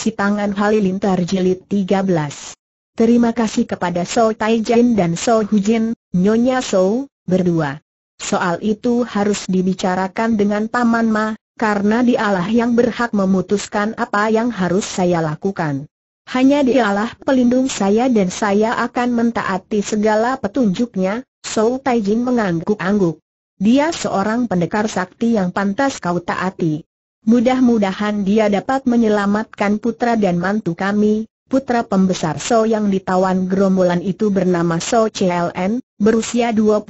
Si Tangan Halilintar Jilid 13 Terima kasih kepada So Taijin dan So Hujin, Nyonya So, berdua. Soal itu harus dibicarakan dengan Paman Ma, karena dialah yang berhak memutuskan apa yang harus saya lakukan. Hanya dialah pelindung saya dan saya akan mentaati segala petunjuknya, So Taijin mengangguk-angguk. Dia seorang pendekar sakti yang pantas kau taati. Mudah-mudahan dia dapat menyelamatkan putra dan mantu kami, putra pembesar So yang ditawan gerombolan itu bernama So CLN, berusia 25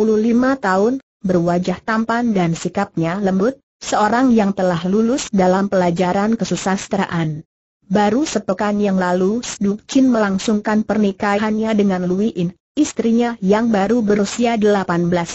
tahun, berwajah tampan dan sikapnya lembut, seorang yang telah lulus dalam pelajaran kesusastraan. Baru sepekan yang lalu Duk Chin melangsungkan pernikahannya dengan Lui In, istrinya yang baru berusia 18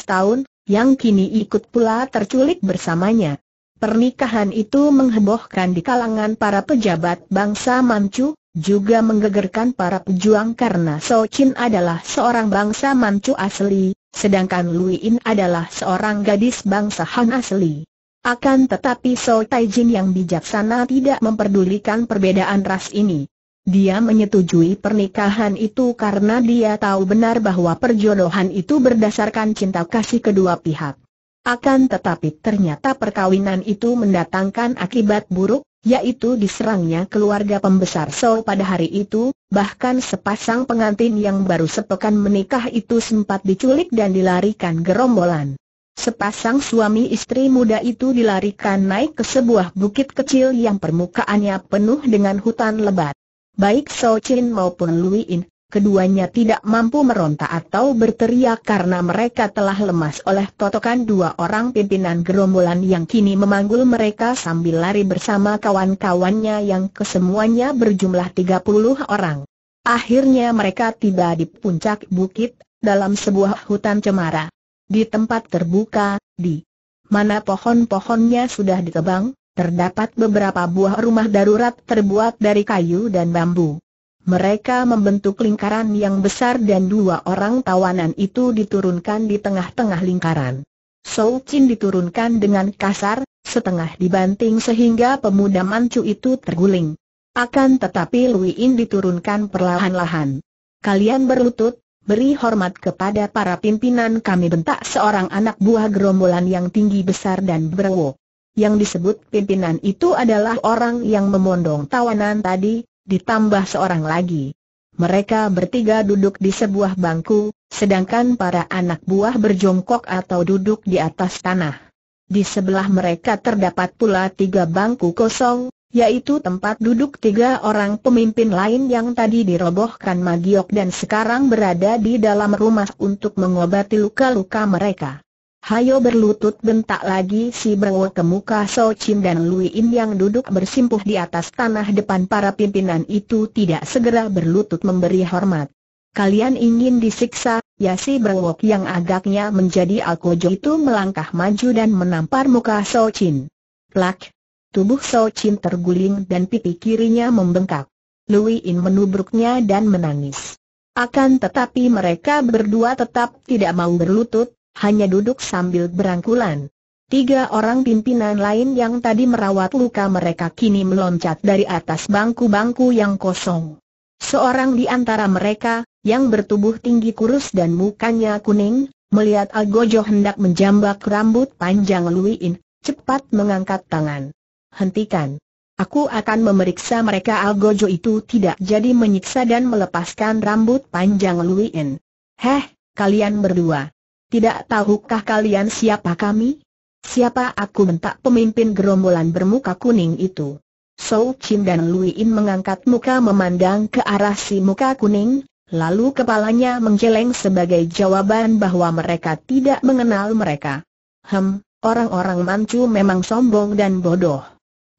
tahun, yang kini ikut pula terculik bersamanya. Pernikahan itu menghebohkan di kalangan para pejabat bangsa Manchu, juga menggegerkan para pejuang karena So Chin adalah seorang bangsa Manchu asli, sedangkan Lui In adalah seorang gadis bangsa Han asli. Akan tetapi So Jin yang bijaksana tidak memperdulikan perbedaan ras ini. Dia menyetujui pernikahan itu karena dia tahu benar bahwa perjodohan itu berdasarkan cinta kasih kedua pihak. Akan tetapi ternyata perkawinan itu mendatangkan akibat buruk, yaitu diserangnya keluarga pembesar So pada hari itu, bahkan sepasang pengantin yang baru sepekan menikah itu sempat diculik dan dilarikan gerombolan. Sepasang suami istri muda itu dilarikan naik ke sebuah bukit kecil yang permukaannya penuh dengan hutan lebat. Baik So Chin maupun Lui In, keduanya tidak mampu meronta atau berteriak karena mereka telah lemas oleh totokan dua orang pimpinan gerombolan yang kini memanggul mereka sambil lari bersama kawan-kawannya yang kesemuanya berjumlah 30 orang. Akhirnya mereka tiba di puncak bukit, dalam sebuah hutan cemara. Di tempat terbuka, di mana pohon-pohonnya sudah ditebang, terdapat beberapa buah rumah darurat terbuat dari kayu dan bambu. Mereka membentuk lingkaran yang besar dan dua orang tawanan itu diturunkan di tengah-tengah lingkaran. Sou Chin diturunkan dengan kasar, setengah dibanting sehingga pemuda mancu itu terguling. Akan tetapi Lui In diturunkan perlahan-lahan. Kalian berlutut, beri hormat kepada para pimpinan kami bentak seorang anak buah gerombolan yang tinggi besar dan berwo. Yang disebut pimpinan itu adalah orang yang memondong tawanan tadi, ditambah seorang lagi. Mereka bertiga duduk di sebuah bangku, sedangkan para anak buah berjongkok atau duduk di atas tanah. Di sebelah mereka terdapat pula tiga bangku kosong, yaitu tempat duduk tiga orang pemimpin lain yang tadi dirobohkan Magiok dan sekarang berada di dalam rumah untuk mengobati luka-luka mereka. Hayo berlutut bentak lagi si Bengwe ke muka So Chin dan Lui In yang duduk bersimpuh di atas tanah depan para pimpinan itu tidak segera berlutut memberi hormat. Kalian ingin disiksa, ya si Bengwok yang agaknya menjadi alkojo itu melangkah maju dan menampar muka So Chin. Plak! Tubuh So Chin terguling dan pipi kirinya membengkak. Lui In menubruknya dan menangis. Akan tetapi mereka berdua tetap tidak mau berlutut, hanya duduk sambil berangkulan. Tiga orang pimpinan lain yang tadi merawat luka mereka kini meloncat dari atas bangku-bangku yang kosong. Seorang di antara mereka, yang bertubuh tinggi kurus dan mukanya kuning, melihat algojo hendak menjambak rambut panjang Luin, cepat mengangkat tangan. Hentikan. Aku akan memeriksa mereka Algojo itu tidak jadi menyiksa dan melepaskan rambut panjang Luin. Heh, kalian berdua. Tidak tahukah kalian siapa kami? Siapa aku bentak pemimpin gerombolan bermuka kuning itu? Sou Chin dan Lui In mengangkat muka memandang ke arah si muka kuning, lalu kepalanya menggeleng sebagai jawaban bahwa mereka tidak mengenal mereka. Hem, orang-orang Manchu memang sombong dan bodoh.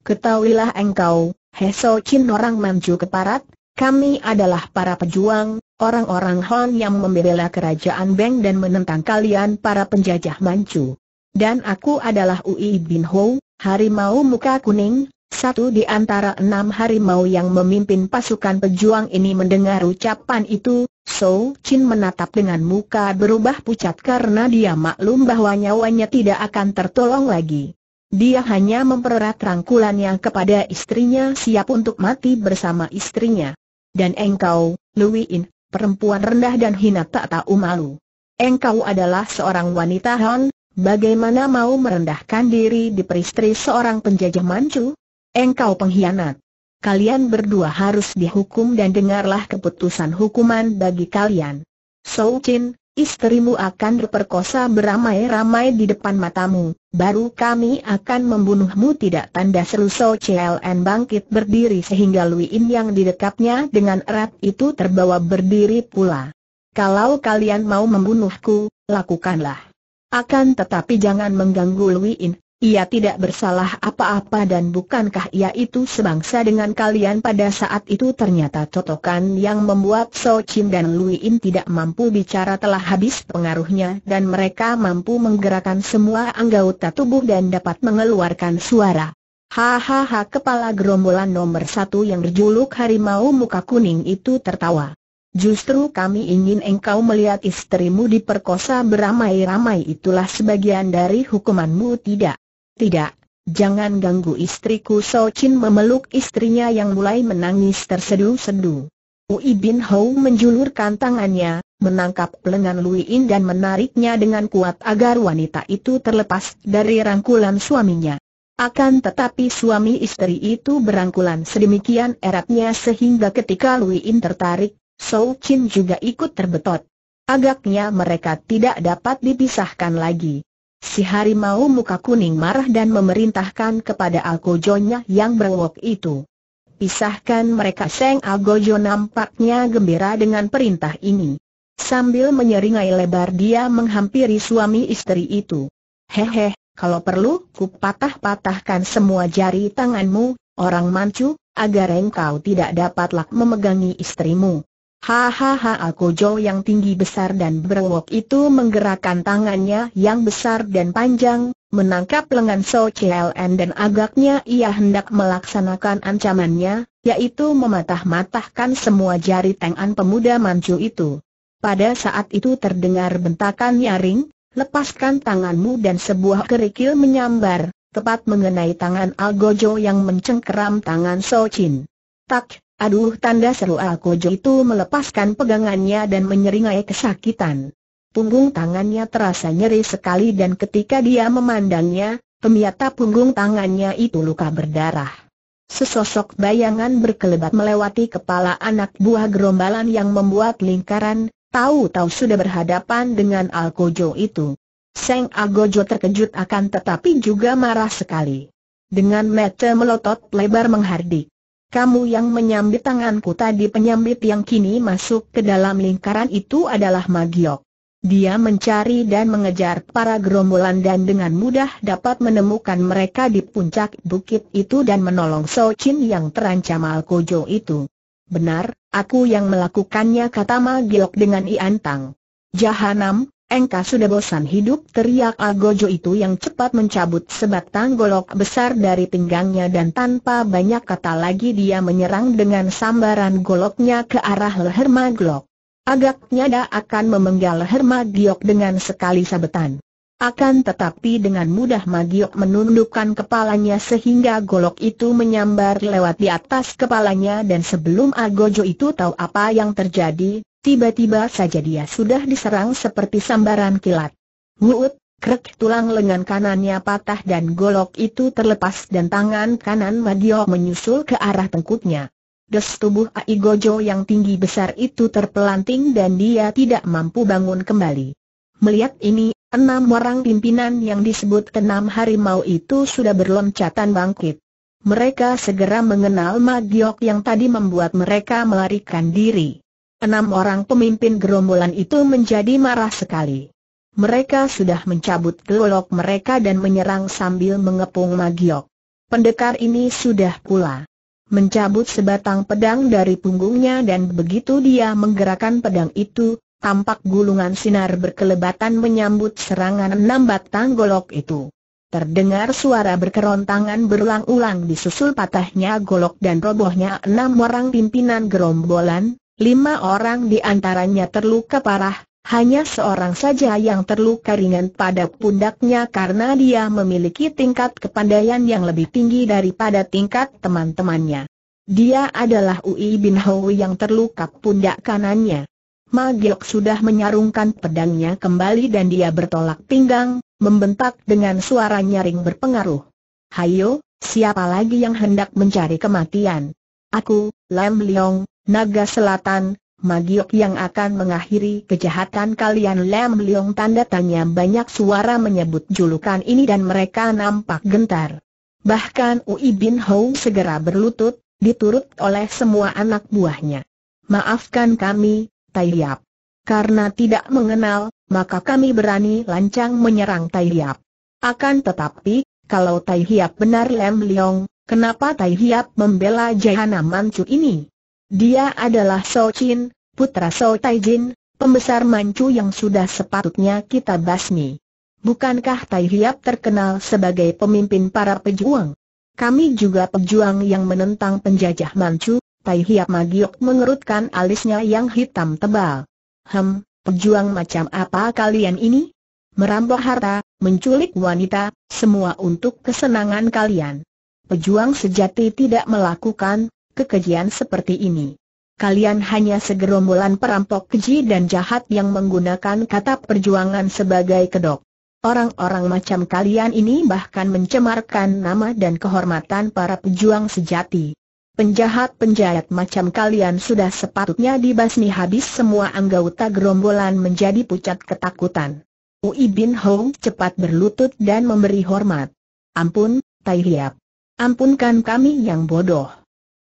Ketahuilah engkau, He Sou Chin orang Manchu keparat, kami adalah para pejuang, orang-orang Han yang membela kerajaan Beng dan menentang kalian para penjajah Manchu. Dan aku adalah Ui Bin Ho, harimau muka kuning, satu di antara enam harimau yang memimpin pasukan pejuang ini mendengar ucapan itu, So Chin menatap dengan muka berubah pucat karena dia maklum bahwa nyawanya tidak akan tertolong lagi. Dia hanya mempererat rangkulannya kepada istrinya siap untuk mati bersama istrinya. Dan engkau, Louis In, perempuan rendah dan hina tak tahu malu. Engkau adalah seorang wanita Hon, bagaimana mau merendahkan diri di peristri seorang penjajah mancu? Engkau pengkhianat. Kalian berdua harus dihukum dan dengarlah keputusan hukuman bagi kalian. Sou Chin, Istrimu akan diperkosa beramai-ramai di depan matamu, baru kami akan membunuhmu tidak tanda seru So CLN bangkit berdiri sehingga Luin yang didekapnya dengan erat itu terbawa berdiri pula. Kalau kalian mau membunuhku, lakukanlah. Akan tetapi jangan mengganggu Luin, ia tidak bersalah apa-apa dan bukankah ia itu sebangsa dengan kalian pada saat itu ternyata totokan yang membuat So Chin dan Lui In tidak mampu bicara telah habis pengaruhnya dan mereka mampu menggerakkan semua anggota tubuh dan dapat mengeluarkan suara. Hahaha kepala gerombolan nomor satu yang berjuluk harimau muka kuning itu tertawa. Justru kami ingin engkau melihat istrimu diperkosa beramai-ramai itulah sebagian dari hukumanmu tidak. Tidak, jangan ganggu istriku So Chin memeluk istrinya yang mulai menangis tersedu-sedu. Ui Bin Hou menjulurkan tangannya, menangkap lengan Lui In dan menariknya dengan kuat agar wanita itu terlepas dari rangkulan suaminya. Akan tetapi suami istri itu berangkulan sedemikian eratnya sehingga ketika Lui In tertarik, Sou Chin juga ikut terbetot. Agaknya mereka tidak dapat dipisahkan lagi. Si harimau muka kuning marah dan memerintahkan kepada algojonya yang berwok itu. Pisahkan mereka Seng Algojo nampaknya gembira dengan perintah ini. Sambil menyeringai lebar dia menghampiri suami istri itu. Hehe, kalau perlu ku patah-patahkan semua jari tanganmu, orang mancu, agar engkau tidak dapatlah memegangi istrimu. Hahaha aku Jo yang tinggi besar dan berwok itu menggerakkan tangannya yang besar dan panjang, menangkap lengan So CLN dan agaknya ia hendak melaksanakan ancamannya, yaitu mematah-matahkan semua jari tangan pemuda mancu itu. Pada saat itu terdengar bentakan nyaring, lepaskan tanganmu dan sebuah kerikil menyambar, tepat mengenai tangan Al Gojo yang mencengkeram tangan So Chin. Tak, Aduh tanda seru Alkojo itu melepaskan pegangannya dan menyeringai kesakitan. Punggung tangannya terasa nyeri sekali dan ketika dia memandangnya, pemiata punggung tangannya itu luka berdarah. Sesosok bayangan berkelebat melewati kepala anak buah gerombalan yang membuat lingkaran, tahu-tahu sudah berhadapan dengan Alkojo itu. Seng Agojo terkejut akan tetapi juga marah sekali. Dengan mata melotot lebar menghardik. Kamu yang menyambit tanganku tadi penyambit yang kini masuk ke dalam lingkaran itu adalah Magiok. Dia mencari dan mengejar para gerombolan dan dengan mudah dapat menemukan mereka di puncak bukit itu dan menolong So Chin yang terancam Alkojo itu. Benar, aku yang melakukannya kata Magiok dengan iantang. Jahanam, Engkau sudah bosan hidup teriak Algojo itu yang cepat mencabut sebatang golok besar dari pinggangnya dan tanpa banyak kata lagi dia menyerang dengan sambaran goloknya ke arah leher Maglok. Agaknya dia akan memenggal leher Magiok dengan sekali sabetan. Akan tetapi dengan mudah Magiok menundukkan kepalanya sehingga golok itu menyambar lewat di atas kepalanya dan sebelum Agojo itu tahu apa yang terjadi, tiba-tiba saja dia sudah diserang seperti sambaran kilat. Wuut, krek tulang lengan kanannya patah dan golok itu terlepas dan tangan kanan Magiok menyusul ke arah tengkuknya. Des tubuh Ai yang tinggi besar itu terpelanting dan dia tidak mampu bangun kembali. Melihat ini Enam orang pimpinan yang disebut enam harimau itu sudah berloncatan bangkit. Mereka segera mengenal Magiok yang tadi membuat mereka melarikan diri. Enam orang pemimpin gerombolan itu menjadi marah sekali. Mereka sudah mencabut gelolok mereka dan menyerang sambil mengepung Magiok. Pendekar ini sudah pula mencabut sebatang pedang dari punggungnya dan begitu dia menggerakkan pedang itu, tampak gulungan sinar berkelebatan menyambut serangan enam batang golok itu. Terdengar suara berkerontangan berulang-ulang disusul patahnya golok dan robohnya enam orang pimpinan gerombolan, lima orang di antaranya terluka parah, hanya seorang saja yang terluka ringan pada pundaknya karena dia memiliki tingkat kepandaian yang lebih tinggi daripada tingkat teman-temannya. Dia adalah Ui Bin Hou yang terluka pundak kanannya. Magiok sudah menyarungkan pedangnya kembali dan dia bertolak pinggang, membentak dengan suara nyaring berpengaruh. Hayo, siapa lagi yang hendak mencari kematian? Aku, Lam Leong, Naga Selatan, Magiok yang akan mengakhiri kejahatan kalian Lam Leong tanda tanya banyak suara menyebut julukan ini dan mereka nampak gentar. Bahkan Ui Bin Hou segera berlutut, diturut oleh semua anak buahnya. Maafkan kami, Tai Yap. Karena tidak mengenal, maka kami berani lancang menyerang Tai Yap. Akan tetapi, kalau Tai Hiap benar Lem Leong, kenapa Tai Hiap membela Jahana Mancu ini? Dia adalah So Chin, putra So Tai Jin, pembesar Mancu yang sudah sepatutnya kita basmi. Bukankah Tai Hiap terkenal sebagai pemimpin para pejuang? Kami juga pejuang yang menentang penjajah Mancu, Tai Hiap Magiok mengerutkan alisnya yang hitam tebal. Hem, pejuang macam apa kalian ini? Merampok harta, menculik wanita, semua untuk kesenangan kalian. Pejuang sejati tidak melakukan kekejian seperti ini. Kalian hanya segerombolan perampok keji dan jahat yang menggunakan kata perjuangan sebagai kedok. Orang-orang macam kalian ini bahkan mencemarkan nama dan kehormatan para pejuang sejati. Penjahat-penjahat macam kalian sudah sepatutnya dibasmi habis semua anggota gerombolan menjadi pucat ketakutan. Ui Bin Hong cepat berlutut dan memberi hormat. Ampun, Tai Hiap. Ampunkan kami yang bodoh.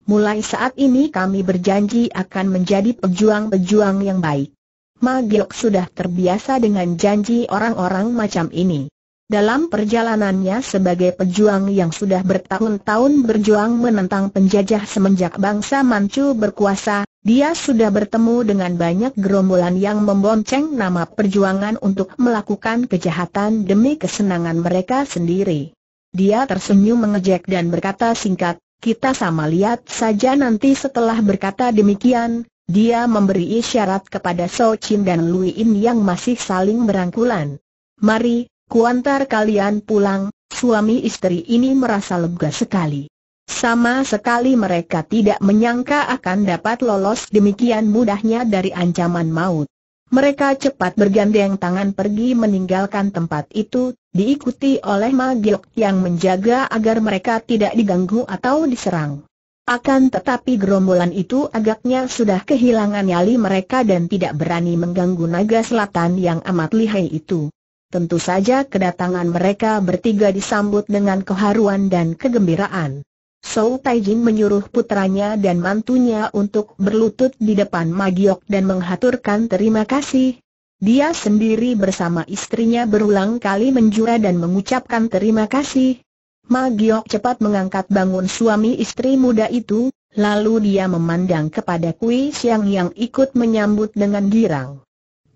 Mulai saat ini kami berjanji akan menjadi pejuang-pejuang yang baik. Ma Giok sudah terbiasa dengan janji orang-orang macam ini. Dalam perjalanannya sebagai pejuang yang sudah bertahun-tahun berjuang menentang penjajah semenjak bangsa Manchu berkuasa, dia sudah bertemu dengan banyak gerombolan yang membonceng nama perjuangan untuk melakukan kejahatan demi kesenangan mereka sendiri. Dia tersenyum mengejek dan berkata singkat, kita sama lihat saja nanti setelah berkata demikian, dia memberi isyarat kepada So Chin dan Lui In yang masih saling berangkulan. Mari, kuantar kalian pulang, suami istri ini merasa lega sekali. Sama sekali mereka tidak menyangka akan dapat lolos demikian mudahnya dari ancaman maut. Mereka cepat bergandeng tangan pergi meninggalkan tempat itu, diikuti oleh Magiok yang menjaga agar mereka tidak diganggu atau diserang. Akan tetapi gerombolan itu agaknya sudah kehilangan nyali mereka dan tidak berani mengganggu naga selatan yang amat lihai itu. Tentu saja kedatangan mereka bertiga disambut dengan keharuan dan kegembiraan. Sou Taijin menyuruh putranya dan mantunya untuk berlutut di depan Magiok dan menghaturkan terima kasih. Dia sendiri bersama istrinya berulang kali menjura dan mengucapkan terima kasih. Magiok cepat mengangkat bangun suami istri muda itu, lalu dia memandang kepada Kui Siang yang ikut menyambut dengan girang.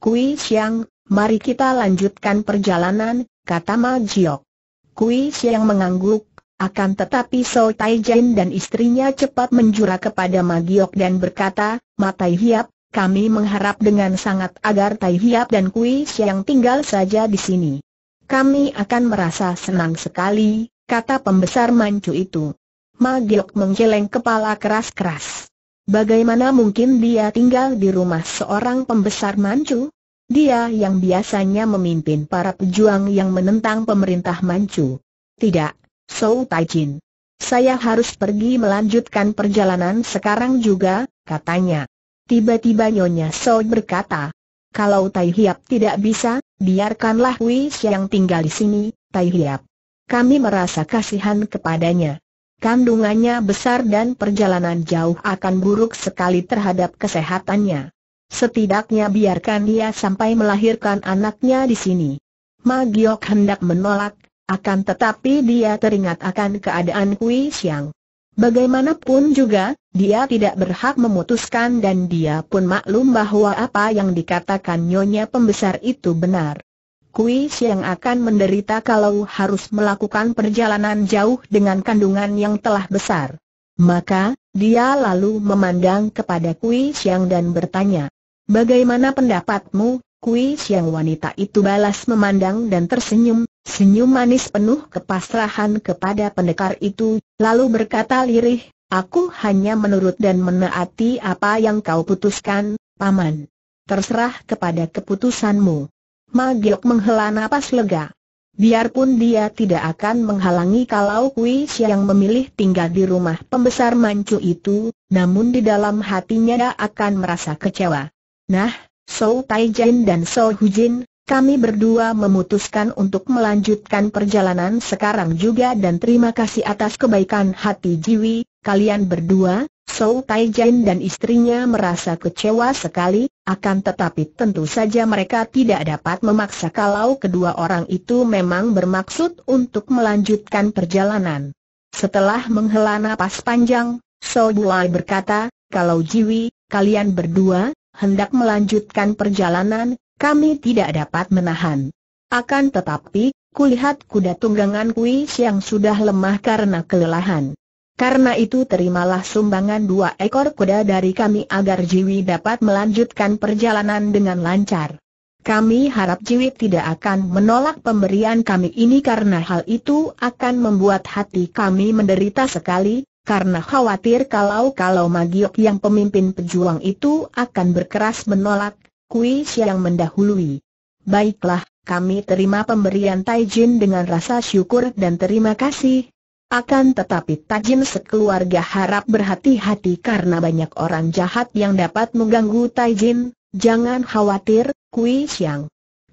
Kui Siang, Mari kita lanjutkan perjalanan, kata Ma Jiok. Kui Siang mengangguk, akan tetapi So Tai Jin dan istrinya cepat menjura kepada Ma Giok dan berkata, Ma Tai Hiap, kami mengharap dengan sangat agar Tai Hiap dan Kui Siang tinggal saja di sini. Kami akan merasa senang sekali, kata pembesar Mancu itu. Ma Giok menggeleng kepala keras-keras. Bagaimana mungkin dia tinggal di rumah seorang pembesar Mancu? Dia yang biasanya memimpin para pejuang yang menentang pemerintah Manchu. Tidak, Sou Taijin. Saya harus pergi melanjutkan perjalanan sekarang juga, katanya. Tiba-tiba Nyonya Sou berkata, kalau Tai Hiap tidak bisa, biarkanlah Wei yang tinggal di sini, Tai Hiap. Kami merasa kasihan kepadanya. Kandungannya besar dan perjalanan jauh akan buruk sekali terhadap kesehatannya. Setidaknya biarkan dia sampai melahirkan anaknya di sini. Magiok hendak menolak, akan tetapi dia teringat akan keadaan Kui Siang. Bagaimanapun juga, dia tidak berhak memutuskan dan dia pun maklum bahwa apa yang dikatakan nyonya pembesar itu benar. Kui Siang akan menderita kalau harus melakukan perjalanan jauh dengan kandungan yang telah besar. Maka, dia lalu memandang kepada Kui Siang dan bertanya, Bagaimana pendapatmu, Kui Siang wanita itu balas memandang dan tersenyum, senyum manis penuh kepasrahan kepada pendekar itu, lalu berkata lirih, aku hanya menurut dan menaati apa yang kau putuskan, Paman. Terserah kepada keputusanmu. Magiok menghela napas lega. Biarpun dia tidak akan menghalangi kalau Kui Siang memilih tinggal di rumah pembesar mancu itu, namun di dalam hatinya dia akan merasa kecewa. Nah, Sou Taijin dan Sou Hujin, kami berdua memutuskan untuk melanjutkan perjalanan sekarang juga dan terima kasih atas kebaikan hati Jiwi, kalian berdua, Sou Taijin dan istrinya merasa kecewa sekali, akan tetapi tentu saja mereka tidak dapat memaksa kalau kedua orang itu memang bermaksud untuk melanjutkan perjalanan. Setelah menghela napas panjang, Sou Buai berkata, kalau Jiwi, kalian berdua, hendak melanjutkan perjalanan, kami tidak dapat menahan. Akan tetapi, kulihat kuda tunggangan kuis yang sudah lemah karena kelelahan. Karena itu terimalah sumbangan dua ekor kuda dari kami agar Jiwi dapat melanjutkan perjalanan dengan lancar. Kami harap Jiwi tidak akan menolak pemberian kami ini karena hal itu akan membuat hati kami menderita sekali, karena khawatir kalau-kalau Magiok yang pemimpin pejuang itu akan berkeras menolak, Kui yang mendahului. Baiklah, kami terima pemberian Taijin dengan rasa syukur dan terima kasih. Akan tetapi Taijin sekeluarga harap berhati-hati karena banyak orang jahat yang dapat mengganggu Taijin, jangan khawatir, Kui Siang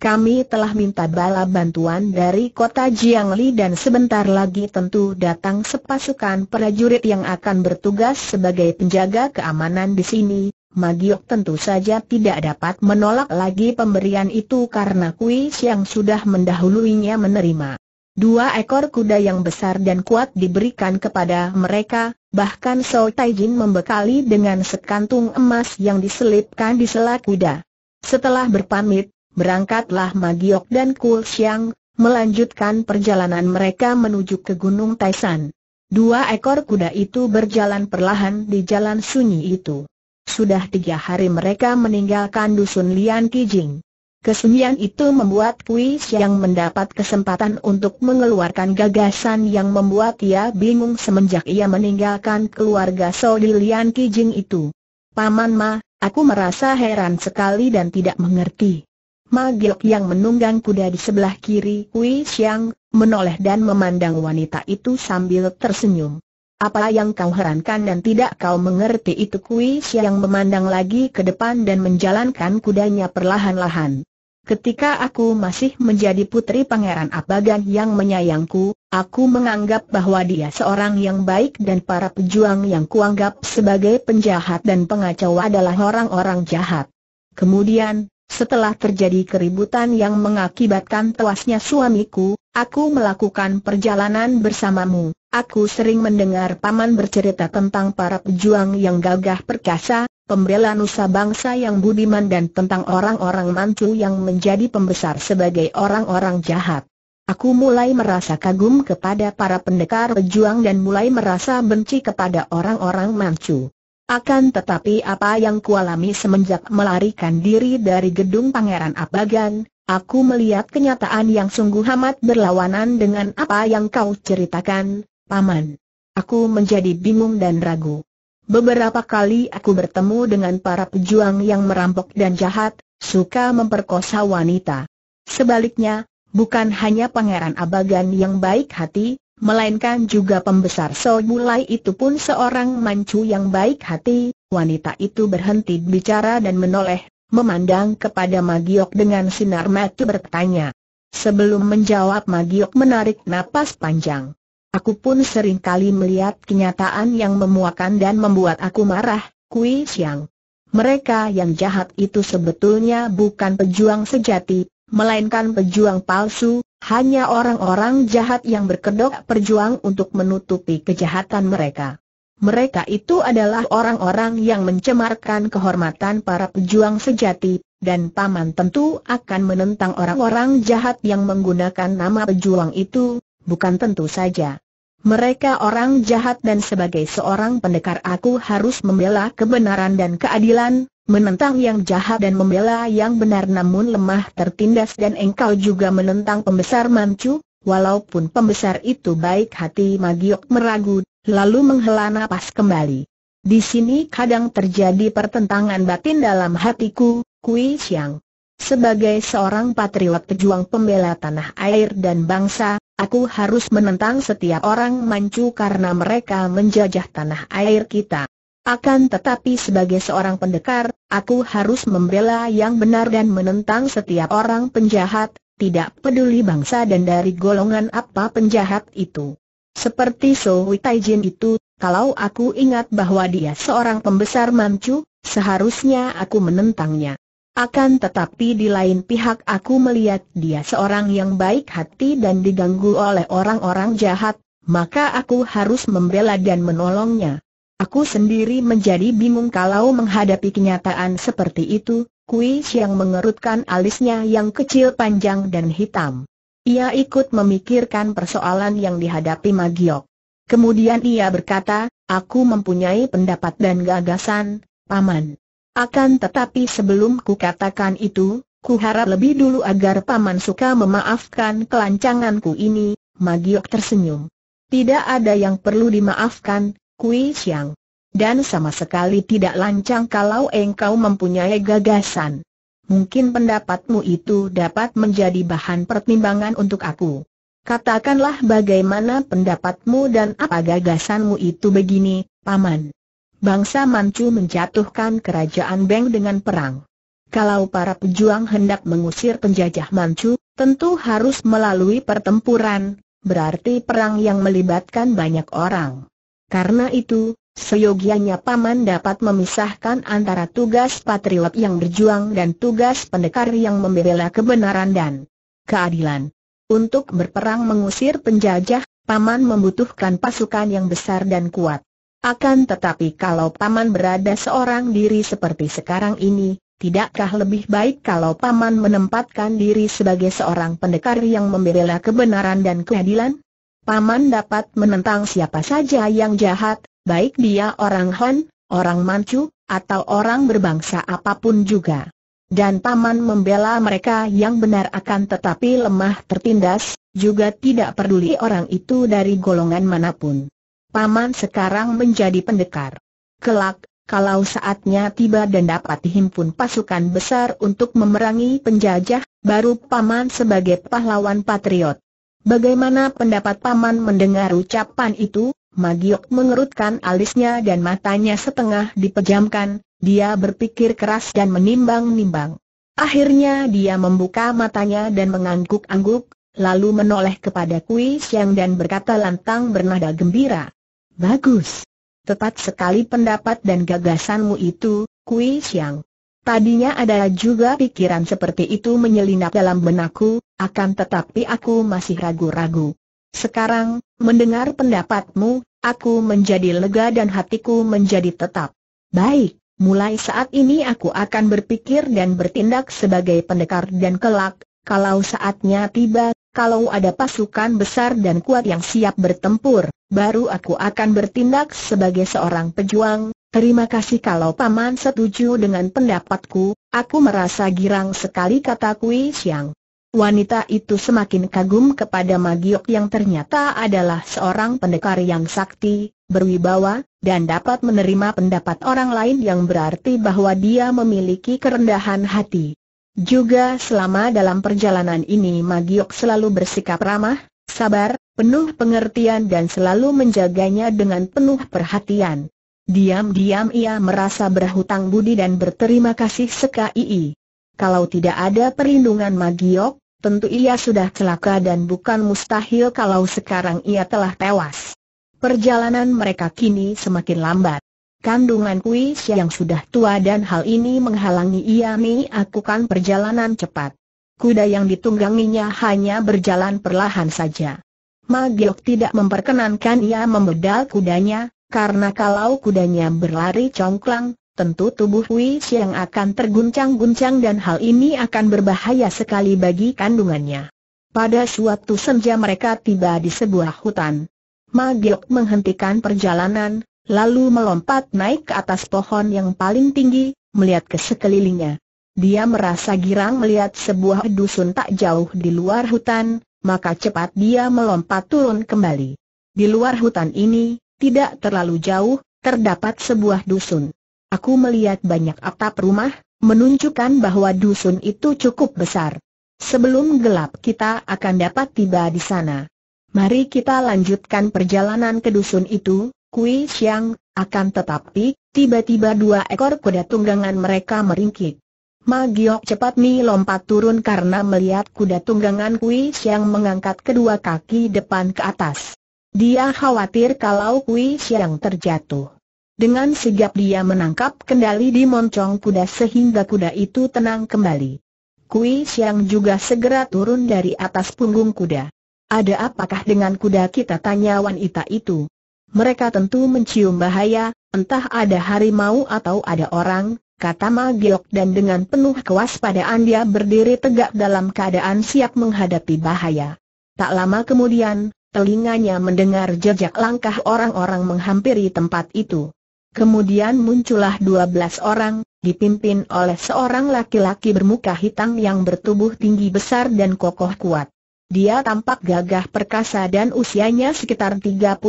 kami telah minta bala bantuan dari kota Jiangli dan sebentar lagi tentu datang sepasukan prajurit yang akan bertugas sebagai penjaga keamanan di sini. Magiok tentu saja tidak dapat menolak lagi pemberian itu karena kuis yang sudah mendahuluinya menerima. Dua ekor kuda yang besar dan kuat diberikan kepada mereka, bahkan Soi Taijin membekali dengan sekantung emas yang diselipkan di sela kuda. Setelah berpamit, Berangkatlah Magiok dan Kul Siang, melanjutkan perjalanan mereka menuju ke Gunung Taisan. Dua ekor kuda itu berjalan perlahan di jalan sunyi itu. Sudah tiga hari mereka meninggalkan dusun Lian Kijing. Kesunyian itu membuat Kui Siang mendapat kesempatan untuk mengeluarkan gagasan yang membuat ia bingung semenjak ia meninggalkan keluarga Saudi Lian Kijing itu. Paman Ma, aku merasa heran sekali dan tidak mengerti. Ma yang menunggang kuda di sebelah kiri Hui Xiang, menoleh dan memandang wanita itu sambil tersenyum. Apa yang kau herankan dan tidak kau mengerti itu Kui Xiang memandang lagi ke depan dan menjalankan kudanya perlahan-lahan. Ketika aku masih menjadi putri pangeran Abagan yang menyayangku, aku menganggap bahwa dia seorang yang baik dan para pejuang yang kuanggap sebagai penjahat dan pengacau adalah orang-orang jahat. Kemudian, setelah terjadi keributan yang mengakibatkan tewasnya suamiku, aku melakukan perjalanan bersamamu. Aku sering mendengar paman bercerita tentang para pejuang yang gagah perkasa, pembela nusa bangsa yang budiman dan tentang orang-orang mancu yang menjadi pembesar sebagai orang-orang jahat. Aku mulai merasa kagum kepada para pendekar pejuang dan mulai merasa benci kepada orang-orang mancu. Akan tetapi apa yang kualami semenjak melarikan diri dari gedung Pangeran Abagan, aku melihat kenyataan yang sungguh amat berlawanan dengan apa yang kau ceritakan, Paman. Aku menjadi bingung dan ragu. Beberapa kali aku bertemu dengan para pejuang yang merampok dan jahat, suka memperkosa wanita. Sebaliknya, bukan hanya Pangeran Abagan yang baik hati, melainkan juga pembesar Soebulai itu pun seorang mancu yang baik hati, wanita itu berhenti bicara dan menoleh, memandang kepada Magiok dengan sinar mata bertanya. Sebelum menjawab Magiok menarik napas panjang. Aku pun sering kali melihat kenyataan yang memuakan dan membuat aku marah, Kui Siang. Mereka yang jahat itu sebetulnya bukan pejuang sejati, melainkan pejuang palsu, hanya orang-orang jahat yang berkedok perjuang untuk menutupi kejahatan mereka. Mereka itu adalah orang-orang yang mencemarkan kehormatan para pejuang sejati, dan Paman tentu akan menentang orang-orang jahat yang menggunakan nama pejuang itu, bukan tentu saja. Mereka orang jahat dan sebagai seorang pendekar aku harus membela kebenaran dan keadilan, menentang yang jahat dan membela yang benar namun lemah tertindas dan engkau juga menentang pembesar Manchu, walaupun pembesar itu baik hati Magiok meragu, lalu menghela napas kembali. Di sini kadang terjadi pertentangan batin dalam hatiku, Kui Siang. Sebagai seorang patriot pejuang pembela tanah air dan bangsa, aku harus menentang setiap orang Manchu karena mereka menjajah tanah air kita. Akan tetapi sebagai seorang pendekar, aku harus membela yang benar dan menentang setiap orang penjahat, tidak peduli bangsa dan dari golongan apa penjahat itu. Seperti So Taijin itu, kalau aku ingat bahwa dia seorang pembesar Manchu, seharusnya aku menentangnya. Akan tetapi di lain pihak aku melihat dia seorang yang baik hati dan diganggu oleh orang-orang jahat, maka aku harus membela dan menolongnya. Aku sendiri menjadi bingung kalau menghadapi kenyataan seperti itu, Kui Xiang mengerutkan alisnya yang kecil panjang dan hitam. Ia ikut memikirkan persoalan yang dihadapi Magiok. Kemudian ia berkata, aku mempunyai pendapat dan gagasan, Paman. Akan tetapi sebelum ku katakan itu, ku harap lebih dulu agar Paman suka memaafkan kelancanganku ini, Magiok tersenyum. Tidak ada yang perlu dimaafkan, Kui Siang. Dan sama sekali tidak lancang kalau engkau mempunyai gagasan. Mungkin pendapatmu itu dapat menjadi bahan pertimbangan untuk aku. Katakanlah bagaimana pendapatmu dan apa gagasanmu itu begini, Paman. Bangsa Manchu menjatuhkan kerajaan Beng dengan perang. Kalau para pejuang hendak mengusir penjajah Manchu, tentu harus melalui pertempuran, berarti perang yang melibatkan banyak orang. Karena itu, seyogianya Paman dapat memisahkan antara tugas patriot yang berjuang dan tugas pendekar yang membela kebenaran dan keadilan. Untuk berperang mengusir penjajah, Paman membutuhkan pasukan yang besar dan kuat. Akan tetapi kalau Paman berada seorang diri seperti sekarang ini, tidakkah lebih baik kalau Paman menempatkan diri sebagai seorang pendekar yang membela kebenaran dan keadilan? Paman dapat menentang siapa saja yang jahat, baik dia orang Han, orang Manchu, atau orang berbangsa apapun juga. Dan Paman membela mereka yang benar akan tetapi lemah tertindas, juga tidak peduli orang itu dari golongan manapun. Paman sekarang menjadi pendekar. Kelak, kalau saatnya tiba dan dapat dihimpun pasukan besar untuk memerangi penjajah, baru paman sebagai pahlawan patriot Bagaimana pendapat Paman mendengar ucapan itu? Magiok mengerutkan alisnya dan matanya setengah dipejamkan, dia berpikir keras dan menimbang-nimbang. Akhirnya dia membuka matanya dan mengangguk-angguk, lalu menoleh kepada Kui Siang dan berkata lantang bernada gembira. Bagus. Tepat sekali pendapat dan gagasanmu itu, Kui Siang. Tadinya ada juga pikiran seperti itu menyelinap dalam benakku, akan tetapi aku masih ragu-ragu. Sekarang, mendengar pendapatmu, aku menjadi lega dan hatiku menjadi tetap. Baik, mulai saat ini aku akan berpikir dan bertindak sebagai pendekar dan kelak, kalau saatnya tiba, kalau ada pasukan besar dan kuat yang siap bertempur, baru aku akan bertindak sebagai seorang pejuang, Terima kasih kalau Paman setuju dengan pendapatku, aku merasa girang sekali kata Kui Siang. Wanita itu semakin kagum kepada Magiok yang ternyata adalah seorang pendekar yang sakti, berwibawa, dan dapat menerima pendapat orang lain yang berarti bahwa dia memiliki kerendahan hati. Juga selama dalam perjalanan ini Magiok selalu bersikap ramah, sabar, penuh pengertian dan selalu menjaganya dengan penuh perhatian. Diam-diam ia merasa berhutang budi dan berterima kasih sekali. Kalau tidak ada perlindungan Magiok, tentu ia sudah celaka dan bukan mustahil kalau sekarang ia telah tewas. Perjalanan mereka kini semakin lambat. Kandungan kuis yang sudah tua dan hal ini menghalangi ia melakukan perjalanan cepat. Kuda yang ditungganginya hanya berjalan perlahan saja. Magiok tidak memperkenankan ia membedal kudanya, karena kalau kudanya berlari congklang, tentu tubuh Hui Xiang akan terguncang-guncang dan hal ini akan berbahaya sekali bagi kandungannya. Pada suatu senja mereka tiba di sebuah hutan. Magiok menghentikan perjalanan, lalu melompat naik ke atas pohon yang paling tinggi, melihat ke sekelilingnya. Dia merasa girang melihat sebuah dusun tak jauh di luar hutan, maka cepat dia melompat turun kembali. Di luar hutan ini, tidak terlalu jauh, terdapat sebuah dusun. Aku melihat banyak atap rumah, menunjukkan bahwa dusun itu cukup besar. Sebelum gelap kita akan dapat tiba di sana. Mari kita lanjutkan perjalanan ke dusun itu, Kui siang, akan tetapi, tiba-tiba dua ekor kuda tunggangan mereka meringkik. Ma Giok cepat nih lompat turun karena melihat kuda tunggangan Kui siang mengangkat kedua kaki depan ke atas. Dia khawatir kalau Kui Siang terjatuh. Dengan sigap dia menangkap kendali di moncong kuda sehingga kuda itu tenang kembali. Kui Siang juga segera turun dari atas punggung kuda. Ada apakah dengan kuda kita tanya wanita itu? Mereka tentu mencium bahaya, entah ada harimau atau ada orang, kata Magiok dan dengan penuh kewaspadaan dia berdiri tegak dalam keadaan siap menghadapi bahaya. Tak lama kemudian, telinganya mendengar jejak langkah orang-orang menghampiri tempat itu. Kemudian muncullah 12 orang, dipimpin oleh seorang laki-laki bermuka hitam yang bertubuh tinggi besar dan kokoh kuat. Dia tampak gagah perkasa dan usianya sekitar 35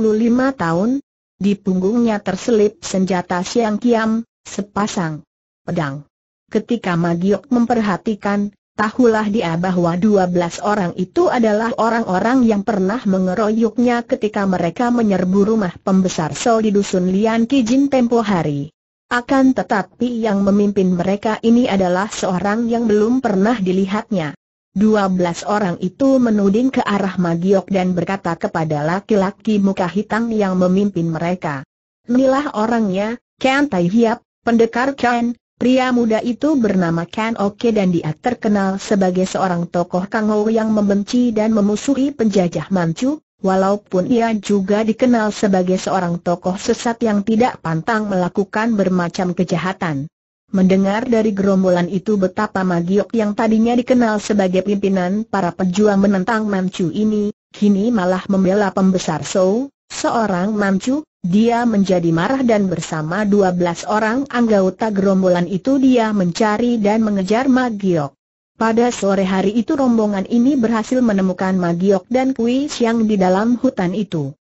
tahun. Di punggungnya terselip senjata siang kiam, sepasang pedang. Ketika Magiok memperhatikan, Tahulah dia bahwa 12 orang itu adalah orang-orang yang pernah mengeroyoknya ketika mereka menyerbu rumah pembesar Sol di dusun Lian Kijin tempo hari. Akan tetapi yang memimpin mereka ini adalah seorang yang belum pernah dilihatnya. 12 orang itu menuding ke arah Magiok dan berkata kepada laki-laki muka hitam yang memimpin mereka. Inilah orangnya, Kian Tai Hiap, pendekar Kian." Pria muda itu bernama Ken Oke dan dia terkenal sebagai seorang tokoh Kangou yang membenci dan memusuhi penjajah Manchu, walaupun ia juga dikenal sebagai seorang tokoh sesat yang tidak pantang melakukan bermacam kejahatan. Mendengar dari gerombolan itu betapa Magiok yang tadinya dikenal sebagai pimpinan para pejuang menentang Manchu ini, kini malah membela pembesar Sou, Seorang mamcu, dia menjadi marah dan bersama 12 orang anggota gerombolan itu dia mencari dan mengejar Magiok. Pada sore hari itu rombongan ini berhasil menemukan Magiok dan Kui Siang di dalam hutan itu.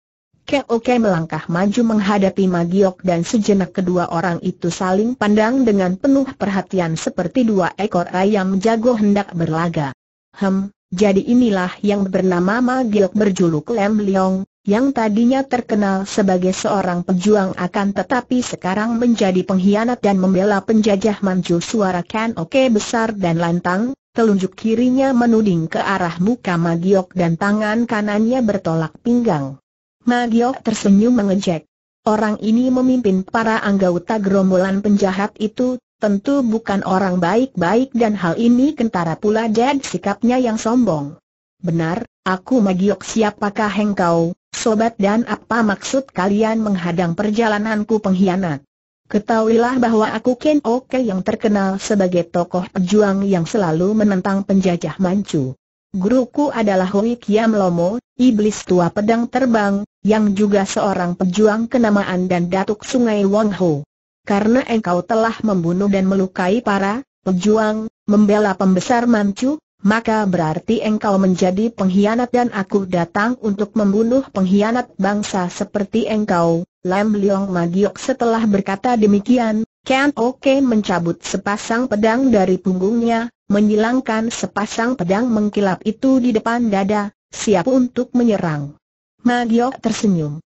Keoke melangkah maju menghadapi Magiok dan sejenak kedua orang itu saling pandang dengan penuh perhatian seperti dua ekor ayam jago hendak berlaga. Hem, jadi inilah yang bernama Magiok berjuluk Lem Leong, yang tadinya terkenal sebagai seorang pejuang akan tetapi sekarang menjadi pengkhianat dan membela penjajah Manchu suara Kan Oke besar dan lantang, telunjuk kirinya menuding ke arah muka Magiok dan tangan kanannya bertolak pinggang. Magiok tersenyum mengejek. Orang ini memimpin para anggota gerombolan penjahat itu, tentu bukan orang baik-baik dan hal ini kentara pula dan sikapnya yang sombong. Benar, aku Magiok siapakah engkau, Sobat dan apa maksud kalian menghadang perjalananku pengkhianat? Ketahuilah bahwa aku Ken Oke yang terkenal sebagai tokoh pejuang yang selalu menentang penjajah Manchu. Guruku adalah Hui Kiam Lomo, iblis tua pedang terbang, yang juga seorang pejuang kenamaan dan datuk sungai Wang Ho. Karena engkau telah membunuh dan melukai para pejuang, membela pembesar Manchu, maka berarti engkau menjadi pengkhianat dan aku datang untuk membunuh pengkhianat bangsa seperti engkau. Lam Leong Magiok setelah berkata demikian, Ken Oke mencabut sepasang pedang dari punggungnya, menyilangkan sepasang pedang mengkilap itu di depan dada, siap untuk menyerang. Magiok tersenyum.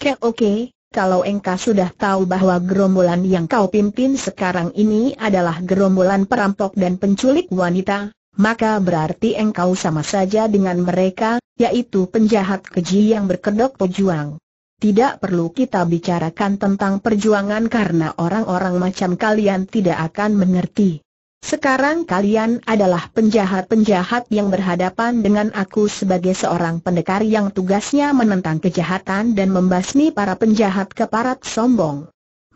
Ken Oke, kalau engkau sudah tahu bahwa gerombolan yang kau pimpin sekarang ini adalah gerombolan perampok dan penculik wanita, maka berarti engkau sama saja dengan mereka, yaitu penjahat keji yang berkedok pejuang. Tidak perlu kita bicarakan tentang perjuangan karena orang-orang macam kalian tidak akan mengerti. Sekarang kalian adalah penjahat-penjahat yang berhadapan dengan aku sebagai seorang pendekar yang tugasnya menentang kejahatan dan membasmi para penjahat keparat sombong.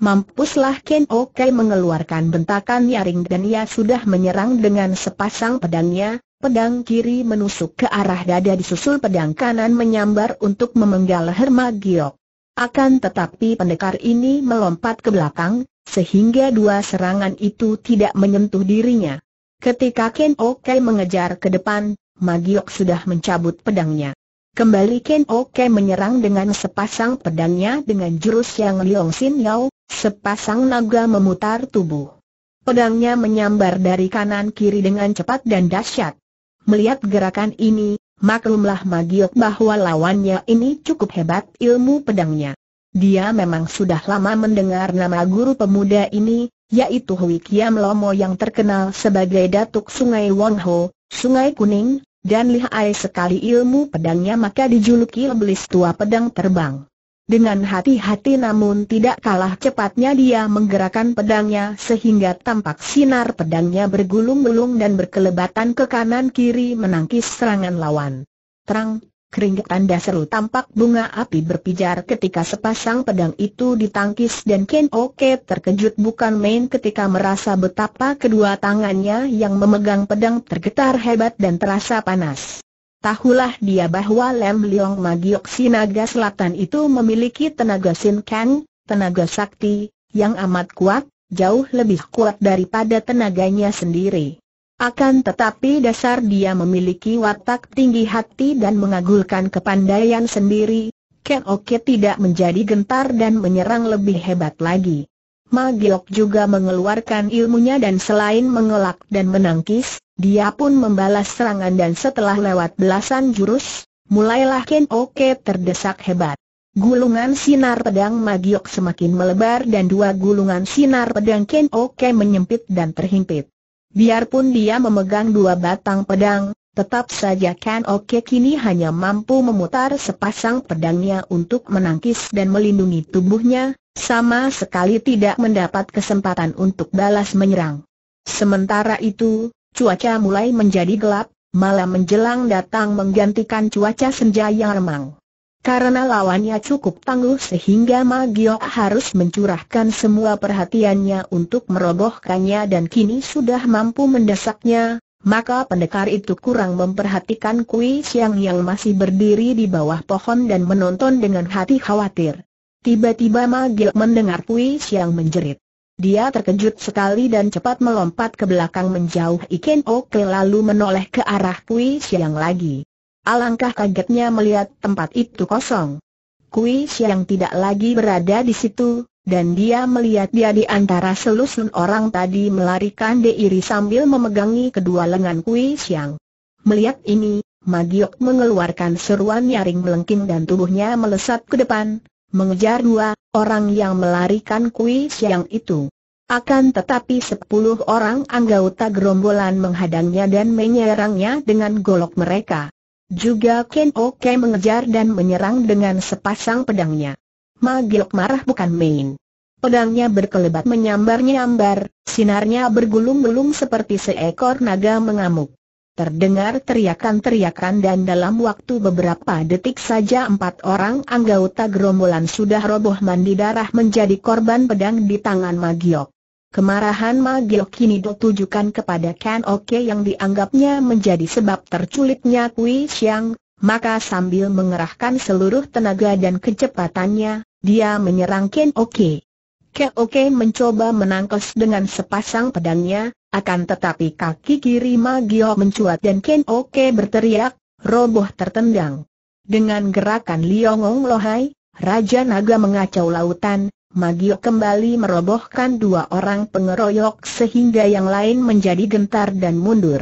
Mampuslah Ken Oke mengeluarkan bentakan nyaring dan ia sudah menyerang dengan sepasang pedangnya, pedang kiri menusuk ke arah dada disusul pedang kanan menyambar untuk memenggal Herma Giok. Akan tetapi pendekar ini melompat ke belakang, sehingga dua serangan itu tidak menyentuh dirinya. Ketika Ken Oke mengejar ke depan, Magiok sudah mencabut pedangnya. Kembali Ken Oke menyerang dengan sepasang pedangnya dengan jurus yang Liong Sin yau. sepasang naga memutar tubuh. Pedangnya menyambar dari kanan kiri dengan cepat dan dahsyat. Melihat gerakan ini, maklumlah Magiok bahwa lawannya ini cukup hebat ilmu pedangnya. Dia memang sudah lama mendengar nama guru pemuda ini, yaitu Hui Kiam Lomo yang terkenal sebagai Datuk Sungai Wong Ho, Sungai Kuning, dan lihai sekali ilmu pedangnya maka dijuluki Iblis Tua Pedang Terbang. Dengan hati-hati namun tidak kalah cepatnya dia menggerakkan pedangnya sehingga tampak sinar pedangnya bergulung-gulung dan berkelebatan ke kanan-kiri menangkis serangan lawan. Terang, Keringetan daseru tampak bunga api berpijar ketika sepasang pedang itu ditangkis dan Ken Oke terkejut bukan main ketika merasa betapa kedua tangannya yang memegang pedang tergetar hebat dan terasa panas. Tahulah dia bahwa Lem Leong Magiok Sinaga Selatan itu memiliki tenaga Sin Kang, tenaga sakti, yang amat kuat, jauh lebih kuat daripada tenaganya sendiri. Akan tetapi dasar dia memiliki watak tinggi hati dan mengagulkan kepandaian sendiri, Ken Oke tidak menjadi gentar dan menyerang lebih hebat lagi. Ma Giok juga mengeluarkan ilmunya dan selain mengelak dan menangkis, dia pun membalas serangan dan setelah lewat belasan jurus, mulailah Ken Oke terdesak hebat. Gulungan sinar pedang Magiok semakin melebar dan dua gulungan sinar pedang Ken Oke menyempit dan terhimpit. Biarpun dia memegang dua batang pedang, tetap saja Ken Oke kini hanya mampu memutar sepasang pedangnya untuk menangkis dan melindungi tubuhnya, sama sekali tidak mendapat kesempatan untuk balas menyerang. Sementara itu, cuaca mulai menjadi gelap, malam menjelang datang menggantikan cuaca senja yang remang. Karena lawannya cukup tangguh sehingga Magiok harus mencurahkan semua perhatiannya untuk merobohkannya dan kini sudah mampu mendesaknya, maka pendekar itu kurang memperhatikan Kui Siang yang masih berdiri di bawah pohon dan menonton dengan hati khawatir. Tiba-tiba Magiok mendengar Kui Siang menjerit. Dia terkejut sekali dan cepat melompat ke belakang menjauh Iken Oke lalu menoleh ke arah Kui Siang lagi. Alangkah kagetnya melihat tempat itu kosong. Kui Siang tidak lagi berada di situ, dan dia melihat dia di antara selusun orang tadi melarikan diri sambil memegangi kedua lengan Kui Siang. Melihat ini, Magiok mengeluarkan seruan nyaring melengking dan tubuhnya melesat ke depan, mengejar dua orang yang melarikan Kui Siang itu. Akan tetapi sepuluh orang anggota gerombolan menghadangnya dan menyerangnya dengan golok mereka. Juga Ken Oke mengejar dan menyerang dengan sepasang pedangnya. Magiok marah bukan main. Pedangnya berkelebat menyambar-nyambar, sinarnya bergulung-gulung seperti seekor naga mengamuk. Terdengar teriakan-teriakan dan dalam waktu beberapa detik saja empat orang anggota gerombolan sudah roboh mandi darah menjadi korban pedang di tangan Magiok. Kemarahan Magio kini ditujukan kepada Ken Oke yang dianggapnya menjadi sebab terculiknya Kui Xiang, maka sambil mengerahkan seluruh tenaga dan kecepatannya, dia menyerang Ken Oke. Ken Oke mencoba menangkos dengan sepasang pedangnya, akan tetapi kaki kiri Magio mencuat dan Ken Oke berteriak, roboh tertendang. Dengan gerakan Liongong Lohai, Raja Naga mengacau lautan, Magio kembali merobohkan dua orang pengeroyok sehingga yang lain menjadi gentar dan mundur.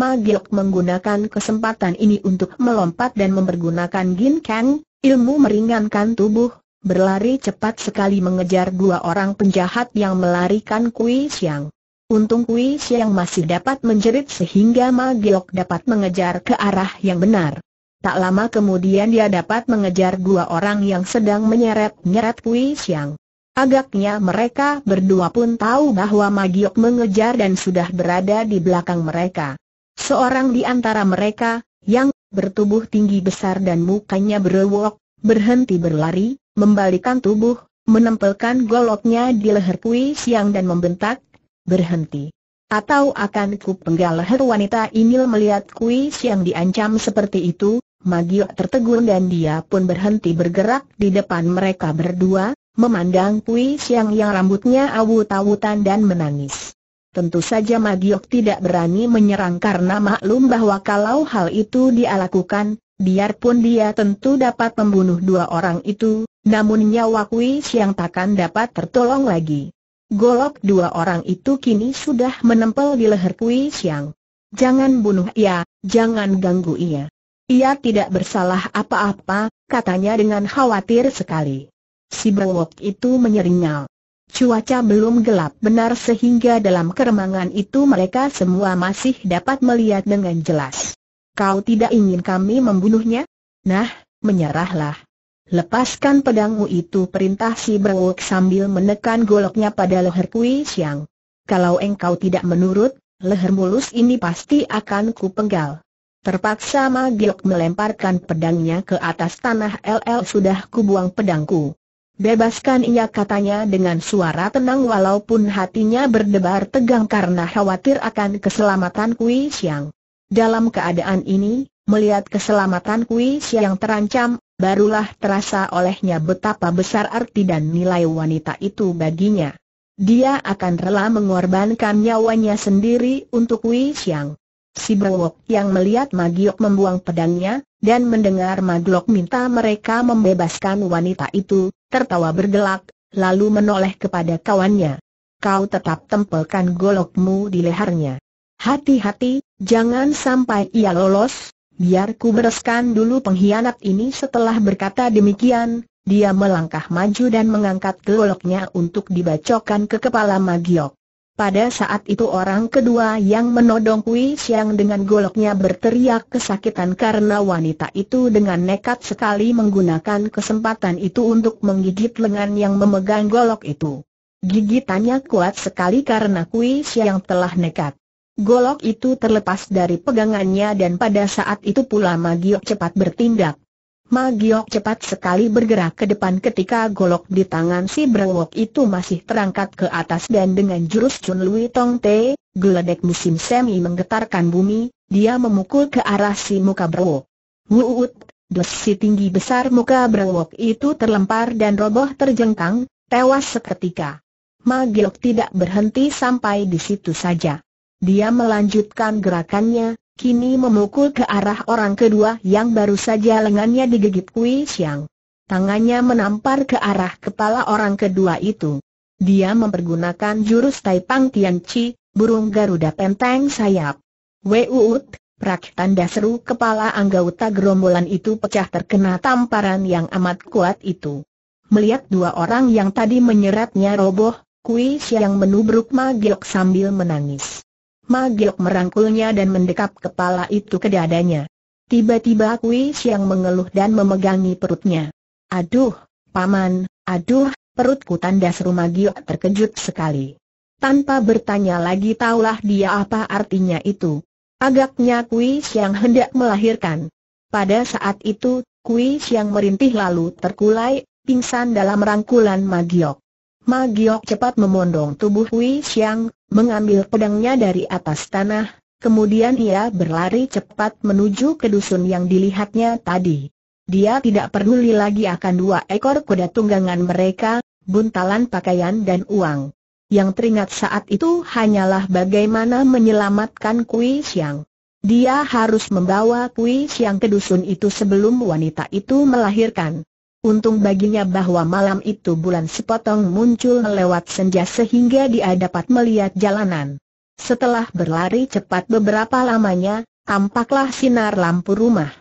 Magiok menggunakan kesempatan ini untuk melompat dan mempergunakan Gin Kang, ilmu meringankan tubuh, berlari cepat sekali mengejar dua orang penjahat yang melarikan Kui Xiang. Untung Kui Xiang masih dapat menjerit sehingga Magiok dapat mengejar ke arah yang benar. Tak lama kemudian dia dapat mengejar dua orang yang sedang menyeret-nyeret Kui Siang. Agaknya mereka berdua pun tahu bahwa Magiok mengejar dan sudah berada di belakang mereka. Seorang di antara mereka, yang bertubuh tinggi besar dan mukanya berewok, berhenti berlari, membalikan tubuh, menempelkan goloknya di leher Kui Siang dan membentak, berhenti. Atau akan ku penggal leher wanita ini melihat Kui Siang diancam seperti itu, Magio tertegun dan dia pun berhenti bergerak di depan mereka berdua, memandang Pui Siang yang rambutnya awut-awutan dan menangis. Tentu saja Magiok tidak berani menyerang karena maklum bahwa kalau hal itu dia lakukan, biarpun dia tentu dapat membunuh dua orang itu, namun nyawa Pui Siang takkan dapat tertolong lagi. Golok dua orang itu kini sudah menempel di leher Pui Siang. Jangan bunuh ia, jangan ganggu ia. Ia tidak bersalah apa-apa, katanya dengan khawatir sekali. Si Bengok itu menyeringal. Cuaca belum gelap benar sehingga dalam keremangan itu mereka semua masih dapat melihat dengan jelas. Kau tidak ingin kami membunuhnya? Nah, menyerahlah. Lepaskan pedangmu itu perintah si Bengok sambil menekan goloknya pada leher Kui Siang. Kalau engkau tidak menurut, leher mulus ini pasti akan kupenggal. Terpaksa Ma melemparkan pedangnya ke atas tanah LL sudah kubuang pedangku. Bebaskan ia katanya dengan suara tenang walaupun hatinya berdebar tegang karena khawatir akan keselamatan Kui Siang. Dalam keadaan ini, melihat keselamatan Kui Siang terancam, barulah terasa olehnya betapa besar arti dan nilai wanita itu baginya. Dia akan rela mengorbankan nyawanya sendiri untuk Kui Siang. Si Bowok yang melihat Magiok membuang pedangnya, dan mendengar Maglok minta mereka membebaskan wanita itu, tertawa bergelak, lalu menoleh kepada kawannya. Kau tetap tempelkan golokmu di lehernya. Hati-hati, jangan sampai ia lolos, biar ku bereskan dulu pengkhianat ini setelah berkata demikian, dia melangkah maju dan mengangkat goloknya untuk dibacokan ke kepala Magiok. Pada saat itu orang kedua yang menodong Kui Siang dengan goloknya berteriak kesakitan karena wanita itu dengan nekat sekali menggunakan kesempatan itu untuk menggigit lengan yang memegang golok itu. Gigitannya kuat sekali karena Kui Siang telah nekat. Golok itu terlepas dari pegangannya dan pada saat itu pula Magio cepat bertindak. Magiok cepat sekali bergerak ke depan ketika golok di tangan si brewok itu masih terangkat ke atas dan dengan jurus Chun Lui Tong Te, geledek musim semi menggetarkan bumi, dia memukul ke arah si muka brewok. Wuut, dos si tinggi besar muka brewok itu terlempar dan roboh terjengkang, tewas seketika. Magiok tidak berhenti sampai di situ saja. Dia melanjutkan gerakannya, kini memukul ke arah orang kedua yang baru saja lengannya digigit Kui Xiang. Tangannya menampar ke arah kepala orang kedua itu. Dia mempergunakan jurus Taipang Chi, burung Garuda Penteng Sayap. Wuut, prak tanda seru kepala anggota gerombolan itu pecah terkena tamparan yang amat kuat itu. Melihat dua orang yang tadi menyeretnya roboh, Kui Xiang menubruk Magiok sambil menangis. Magiok merangkulnya dan mendekap kepala itu ke dadanya. Tiba-tiba Kui Siang mengeluh dan memegangi perutnya. Aduh, paman, aduh, perutku tanda seru Magiok terkejut sekali. Tanpa bertanya lagi taulah dia apa artinya itu. Agaknya Kui Siang hendak melahirkan. Pada saat itu, Kui Siang merintih lalu terkulai, pingsan dalam rangkulan Magiok. Ma Giok cepat memondong tubuh Wei Xiang, mengambil pedangnya dari atas tanah, kemudian ia berlari cepat menuju ke dusun yang dilihatnya tadi. Dia tidak peduli lagi akan dua ekor kuda tunggangan mereka, buntalan pakaian dan uang. Yang teringat saat itu hanyalah bagaimana menyelamatkan Kui Xiang. Dia harus membawa Kui Xiang ke dusun itu sebelum wanita itu melahirkan. Untung baginya bahwa malam itu bulan sepotong muncul lewat senja sehingga dia dapat melihat jalanan. Setelah berlari cepat beberapa lamanya, tampaklah sinar lampu rumah.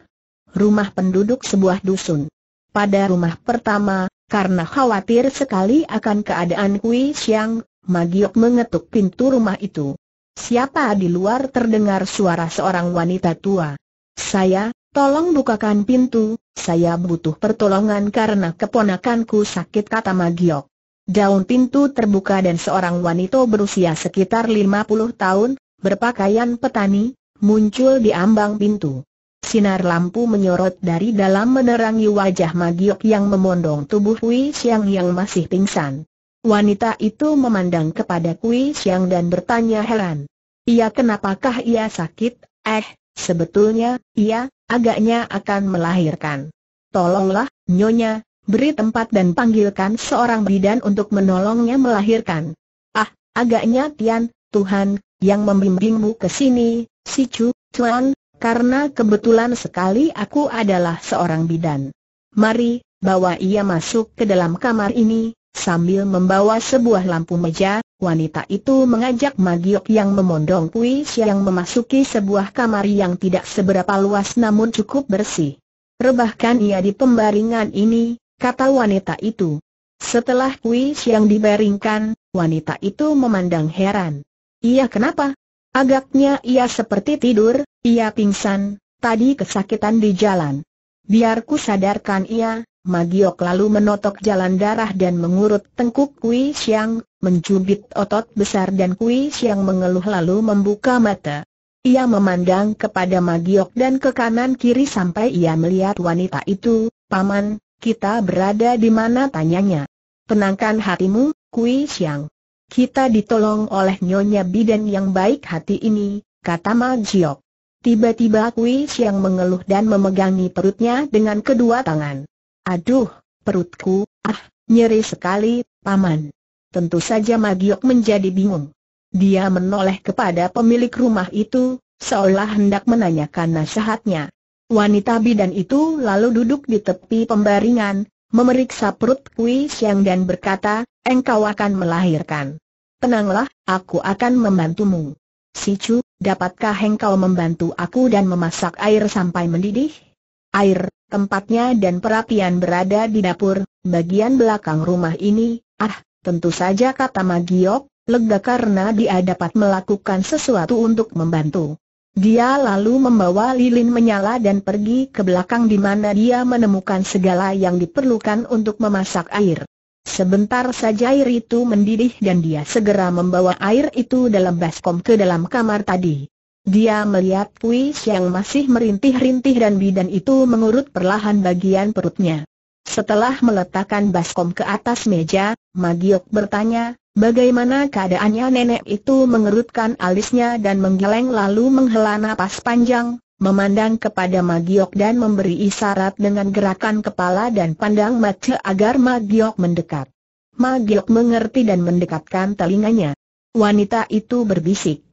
Rumah penduduk sebuah dusun. Pada rumah pertama, karena khawatir sekali akan keadaan Kui Siang, Magiok mengetuk pintu rumah itu. Siapa di luar terdengar suara seorang wanita tua. Saya, Tolong bukakan pintu, saya butuh pertolongan karena keponakanku sakit kata Magiok. Daun pintu terbuka dan seorang wanita berusia sekitar 50 tahun, berpakaian petani, muncul di ambang pintu. Sinar lampu menyorot dari dalam menerangi wajah Magiok yang memondong tubuh Kui Siang yang masih pingsan. Wanita itu memandang kepada Kui Siang dan bertanya heran. Ia kenapakah ia sakit? Eh, sebetulnya, ia, agaknya akan melahirkan. Tolonglah, Nyonya, beri tempat dan panggilkan seorang bidan untuk menolongnya melahirkan. Ah, agaknya Tian, Tuhan, yang membimbingmu ke sini, si Chu, Chuan, karena kebetulan sekali aku adalah seorang bidan. Mari, bawa ia masuk ke dalam kamar ini, Sambil membawa sebuah lampu meja, wanita itu mengajak Magiok yang memondong Pui yang memasuki sebuah kamar yang tidak seberapa luas namun cukup bersih. Rebahkan ia di pembaringan ini, kata wanita itu. Setelah Pui yang dibaringkan, wanita itu memandang heran. Ia kenapa? Agaknya ia seperti tidur, ia pingsan, tadi kesakitan di jalan. Biar ku sadarkan ia, Magiok lalu menotok jalan darah dan mengurut tengkuk Kui Siang, menjubit otot besar dan Kui Siang mengeluh lalu membuka mata. Ia memandang kepada Magiok dan ke kanan kiri sampai ia melihat wanita itu, Paman, kita berada di mana tanyanya. Tenangkan hatimu, Kui Siang. Kita ditolong oleh Nyonya Bidan yang baik hati ini, kata Magiok. Tiba-tiba Kui Siang mengeluh dan memegangi perutnya dengan kedua tangan. Aduh, perutku, ah, nyeri sekali, paman. Tentu saja Magiok menjadi bingung. Dia menoleh kepada pemilik rumah itu, seolah hendak menanyakan nasihatnya. Wanita bidan itu lalu duduk di tepi pembaringan, memeriksa perut Kui Siang dan berkata, engkau akan melahirkan. Tenanglah, aku akan membantumu. Si Chu, dapatkah engkau membantu aku dan memasak air sampai mendidih? Air, Tempatnya dan perapian berada di dapur, bagian belakang rumah ini, ah, tentu saja kata Magiok, lega karena dia dapat melakukan sesuatu untuk membantu. Dia lalu membawa lilin menyala dan pergi ke belakang di mana dia menemukan segala yang diperlukan untuk memasak air. Sebentar saja air itu mendidih dan dia segera membawa air itu dalam baskom ke dalam kamar tadi. Dia melihat puis yang masih merintih-rintih dan bidan itu mengurut perlahan bagian perutnya. Setelah meletakkan baskom ke atas meja, Magiok bertanya, bagaimana keadaannya nenek itu mengerutkan alisnya dan menggeleng lalu menghela napas panjang, memandang kepada Magiok dan memberi isyarat dengan gerakan kepala dan pandang mata agar Magiok mendekat. Magiok mengerti dan mendekatkan telinganya. Wanita itu berbisik.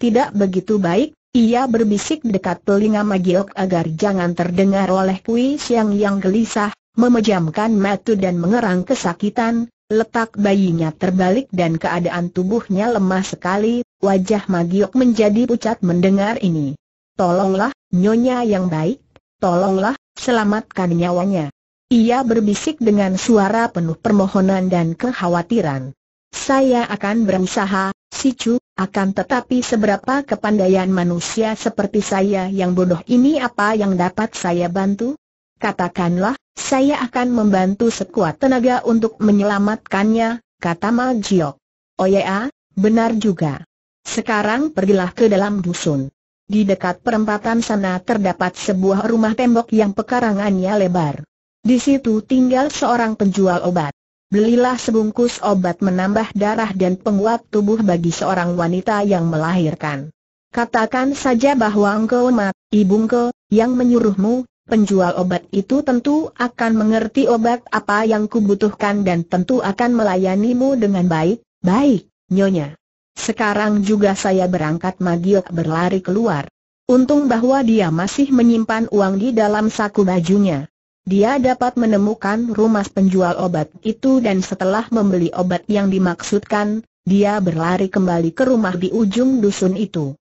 Tidak begitu baik, ia berbisik dekat telinga Magiok agar jangan terdengar oleh Kui Siang yang gelisah, memejamkan mata dan mengerang kesakitan, letak bayinya terbalik dan keadaan tubuhnya lemah sekali, wajah Magiok menjadi pucat mendengar ini. Tolonglah, nyonya yang baik, tolonglah, selamatkan nyawanya. Ia berbisik dengan suara penuh permohonan dan kekhawatiran. Saya akan berusaha, Sicu, akan tetapi seberapa kepandaian manusia seperti saya yang bodoh ini apa yang dapat saya bantu? Katakanlah, saya akan membantu sekuat tenaga untuk menyelamatkannya, kata Maljiok. Oh ya, benar juga. Sekarang pergilah ke dalam dusun. Di dekat perempatan sana terdapat sebuah rumah tembok yang pekarangannya lebar. Di situ tinggal seorang penjual obat. Belilah sebungkus obat menambah darah dan penguat tubuh bagi seorang wanita yang melahirkan. Katakan saja bahwa engkau mat, ibungko, yang menyuruhmu, penjual obat itu tentu akan mengerti obat apa yang kubutuhkan dan tentu akan melayanimu dengan baik, baik, nyonya. Sekarang juga saya berangkat Magiok berlari keluar. Untung bahwa dia masih menyimpan uang di dalam saku bajunya. Dia dapat menemukan rumah penjual obat itu dan setelah membeli obat yang dimaksudkan, dia berlari kembali ke rumah di ujung dusun itu.